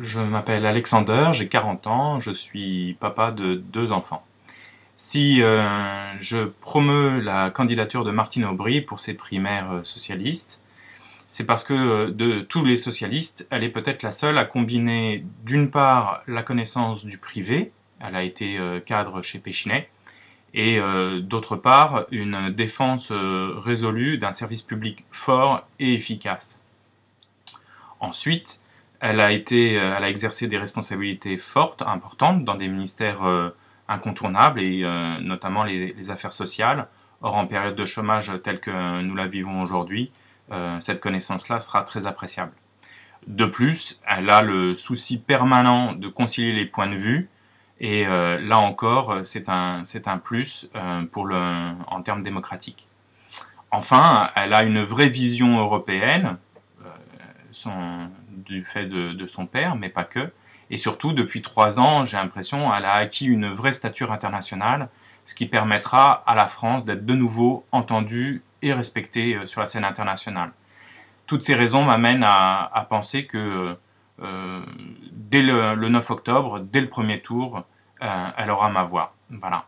Je m'appelle Alexander, j'ai 40 ans, je suis papa de deux enfants. Si euh, je promeux la candidature de Martine Aubry pour ses primaires euh, socialistes, c'est parce que euh, de tous les socialistes, elle est peut-être la seule à combiner d'une part la connaissance du privé, elle a été cadre chez Péchinet, et d'autre part une défense résolue d'un service public fort et efficace. Ensuite, elle a, été, euh, elle a exercé des responsabilités fortes, importantes, dans des ministères euh, incontournables, et euh, notamment les, affaires sociales. Or, en période de chômage telle que nous la vivons aujourd'hui, cette connaissance-là sera très appréciable. De plus, elle a le souci permanent de concilier les points de vue, et là encore, c'est un, plus pour le, en termes démocratiques. Enfin, elle a une vraie vision européenne, du fait de, son père, mais pas que. Et surtout, depuis trois ans, j'ai l'impression, qu'elle a acquis une vraie stature internationale, ce qui permettra à la France d'être de nouveau entendue et respectée euh, sur la scène internationale. Toutes ces raisons m'amènent à, penser que euh, dès le, 9 octobre, dès le premier tour, euh, elle aura ma voix. Voilà.